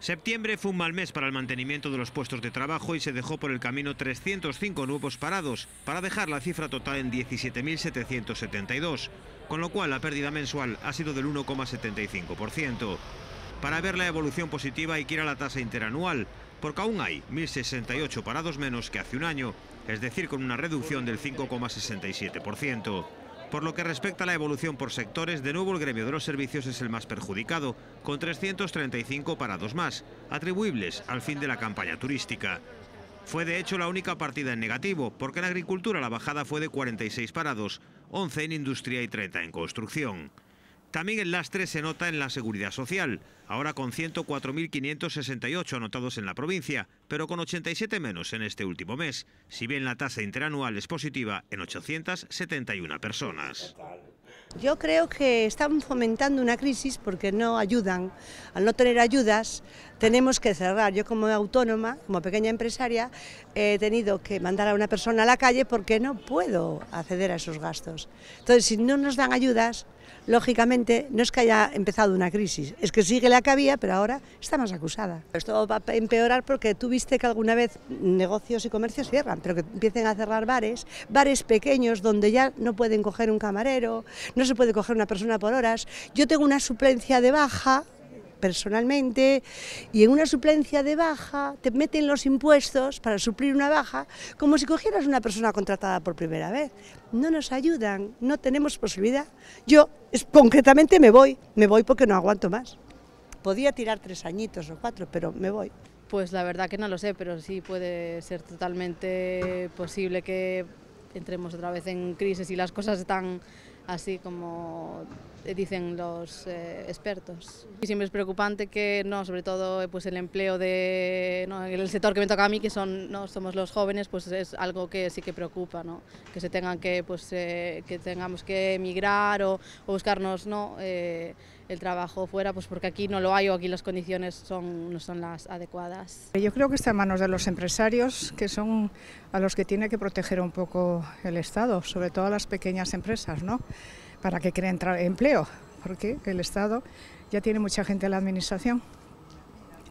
Septiembre fue un mal mes para el mantenimiento de los puestos de trabajo y se dejó por el camino 305 nuevos parados, para dejar la cifra total en 17.772, con lo cual la pérdida mensual ha sido del 1,75%. Para ver la evolución positiva hay que ir a la tasa interanual, porque aún hay 1.068 parados menos que hace un año, es decir, con una reducción del 5,67%. Por lo que respecta a la evolución por sectores, de nuevo el gremio de los servicios es el más perjudicado, con 335 parados más, atribuibles al fin de la campaña turística. Fue de hecho la única partida en negativo, porque en agricultura la bajada fue de 46 parados, 11 en industria y 30 en construcción. También el lastre se nota en la seguridad social, ahora con 104.568 anotados en la provincia, pero con 87 menos en este último mes, si bien la tasa interanual es positiva en 871 personas. Yo creo que están fomentando una crisis porque no ayudan. Al no tener ayudas, tenemos que cerrar. Yo como autónoma, como pequeña empresaria, he tenido que mandar a una persona a la calle porque no puedo acceder a esos gastos. Entonces, si no nos dan ayudas, Lógicamente, no es que haya empezado una crisis, es que sigue la que había, pero ahora está más acusada. Esto va a empeorar porque tú viste que alguna vez negocios y comercios cierran, pero que empiecen a cerrar bares, bares pequeños donde ya no pueden coger un camarero, no se puede coger una persona por horas. Yo tengo una suplencia de baja personalmente y en una suplencia de baja te meten los impuestos para suplir una baja como si cogieras una persona contratada por primera vez. No nos ayudan, no tenemos posibilidad. Yo es, concretamente me voy, me voy porque no aguanto más. Podía tirar tres añitos o cuatro, pero me voy. Pues la verdad que no lo sé, pero sí puede ser totalmente posible que entremos otra vez en crisis y las cosas están así como eh, dicen los eh, expertos. Y siempre es preocupante que no, sobre todo eh, pues el empleo de el sector que me toca a mí, que son no somos los jóvenes, pues es algo que sí que preocupa, ¿no? Que se tengan que pues que tengamos que emigrar o, buscarnos no el trabajo fuera, pues porque aquí no lo hay o aquí las condiciones no son las adecuadas. Yo creo que está en manos de los empresarios, que son a los que tiene que proteger un poco el Estado, sobre todo a las pequeñas empresas, ¿no? para que creen empleo, porque el Estado ya tiene mucha gente en la Administración.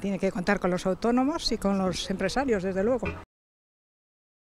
Tiene que contar con los autónomos y con los empresarios, desde luego.